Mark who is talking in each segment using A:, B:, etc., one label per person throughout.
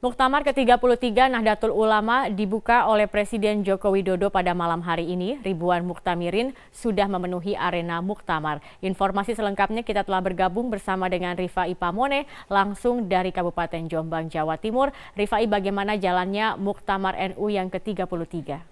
A: Muktamar ke-33 Nahdlatul Ulama dibuka oleh Presiden Joko Widodo pada malam hari ini. Ribuan muktamirin sudah memenuhi arena muktamar. Informasi selengkapnya kita telah bergabung bersama dengan Rifai Pamone langsung dari Kabupaten Jombang, Jawa Timur. Rifai, bagaimana jalannya muktamar NU yang ke-33?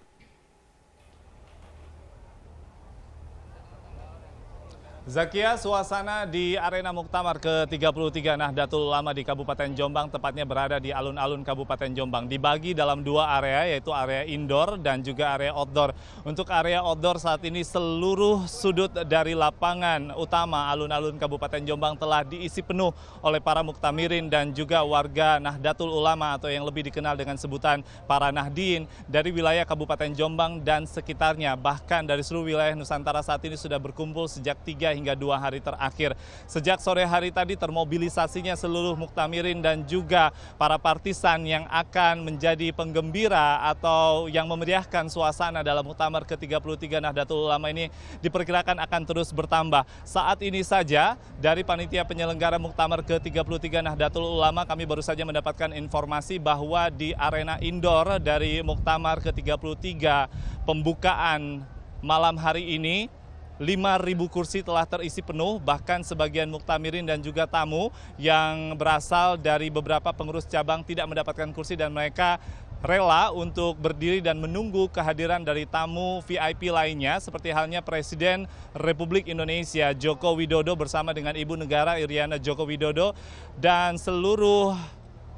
B: Zakia, suasana di arena Muktamar ke-33 Nahdlatul Ulama di Kabupaten Jombang, tepatnya berada di alun-alun Kabupaten Jombang, dibagi dalam dua area, yaitu area indoor dan juga area outdoor. Untuk area outdoor saat ini seluruh sudut dari lapangan utama alun-alun Kabupaten Jombang telah diisi penuh oleh para muktamirin dan juga warga Nahdlatul Ulama atau yang lebih dikenal dengan sebutan para nahdiin dari wilayah Kabupaten Jombang dan sekitarnya. Bahkan dari seluruh wilayah Nusantara saat ini sudah berkumpul sejak 3 hingga dua hari terakhir. Sejak sore hari tadi termobilisasinya seluruh muktamirin dan juga para partisan yang akan menjadi penggembira atau yang memeriahkan suasana dalam muktamar ke-33 Nahdlatul Ulama ini diperkirakan akan terus bertambah. Saat ini saja dari panitia penyelenggara muktamar ke-33 Nahdlatul Ulama kami baru saja mendapatkan informasi bahwa di arena indoor dari muktamar ke-33 pembukaan malam hari ini 5.000 kursi telah terisi penuh, bahkan sebagian muktamirin dan juga tamu yang berasal dari beberapa pengurus cabang tidak mendapatkan kursi dan mereka rela untuk berdiri dan menunggu kehadiran dari tamu VIP lainnya seperti halnya Presiden Republik Indonesia Joko Widodo bersama dengan Ibu Negara Iriana Joko Widodo dan seluruh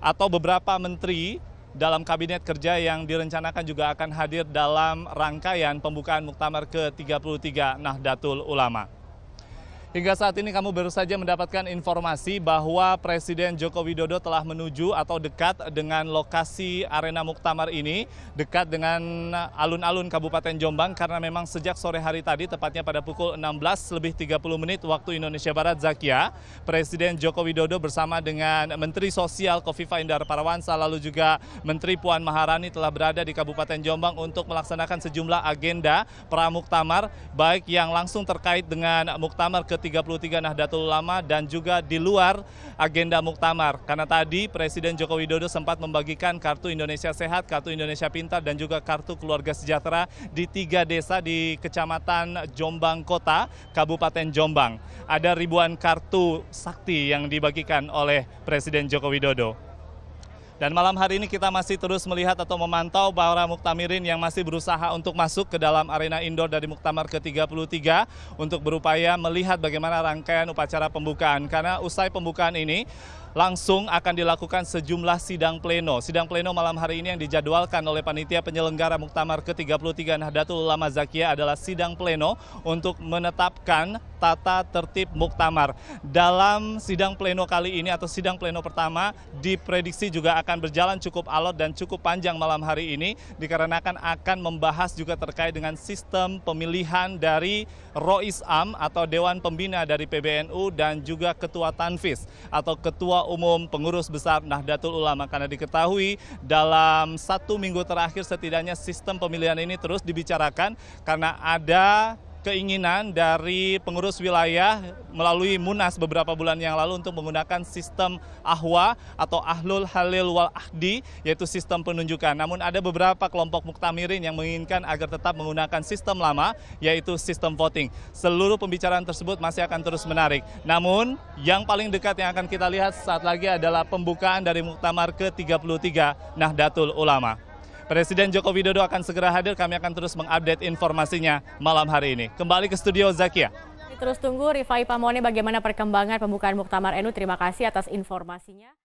B: atau beberapa menteri dalam kabinet kerja yang direncanakan juga akan hadir dalam rangkaian pembukaan muktamar ke-33 Nahdlatul Ulama. Hingga saat ini kamu baru saja mendapatkan informasi bahwa Presiden Joko Widodo telah menuju atau dekat dengan lokasi arena muktamar ini, dekat dengan alun-alun Kabupaten Jombang karena memang sejak sore hari tadi tepatnya pada pukul 16 lebih 30 menit waktu Indonesia Barat Zakia, Presiden Joko Widodo bersama dengan Menteri Sosial Kofifa Indar Parawansa lalu juga Menteri Puan Maharani telah berada di Kabupaten Jombang untuk melaksanakan sejumlah agenda pramuktamar baik yang langsung terkait dengan muktamar ke 33 Nahdlatul Ulama dan juga di luar agenda muktamar. Karena tadi Presiden Joko Widodo sempat membagikan kartu Indonesia Sehat, kartu Indonesia Pintar dan juga kartu Keluarga Sejahtera di tiga desa di Kecamatan Jombang Kota, Kabupaten Jombang. Ada ribuan kartu sakti yang dibagikan oleh Presiden Joko Widodo. Dan malam hari ini kita masih terus melihat atau memantau para muktamirin yang masih berusaha untuk masuk ke dalam arena indoor dari muktamar ke-33 untuk berupaya melihat bagaimana rangkaian upacara pembukaan. Karena usai pembukaan ini langsung akan dilakukan sejumlah sidang pleno. Sidang pleno malam hari ini yang dijadwalkan oleh panitia penyelenggara Muktamar ke-33 Nahdlatul Ulama Zakia adalah sidang pleno untuk menetapkan tata tertib Muktamar. Dalam sidang pleno kali ini atau sidang pleno pertama diprediksi juga akan berjalan cukup alot dan cukup panjang malam hari ini dikarenakan akan membahas juga terkait dengan sistem pemilihan dari Rois Am atau Dewan Pembina dari PBNU dan juga Ketua Tanfis atau Ketua Umum Pengurus Besar Nahdlatul Ulama karena diketahui dalam satu minggu terakhir setidaknya sistem pemilihan ini terus dibicarakan karena ada keinginan dari pengurus wilayah melalui Munas beberapa bulan yang lalu untuk menggunakan sistem ahwa atau ahlul halil wal ahdi yaitu sistem penunjukan. Namun ada beberapa kelompok muktamirin yang menginginkan agar tetap menggunakan sistem lama yaitu sistem voting. Seluruh pembicaraan tersebut masih akan terus menarik. Namun yang paling dekat yang akan kita lihat saat lagi adalah pembukaan dari muktamar ke-33 Nahdlatul Ulama. Presiden Joko Widodo akan segera hadir, kami akan terus mengupdate informasinya malam hari ini. Kembali ke studio Zakia.
A: Terus tunggu Rifai Pamone bagaimana perkembangan pembukaan Muktamar NU. Terima kasih atas informasinya.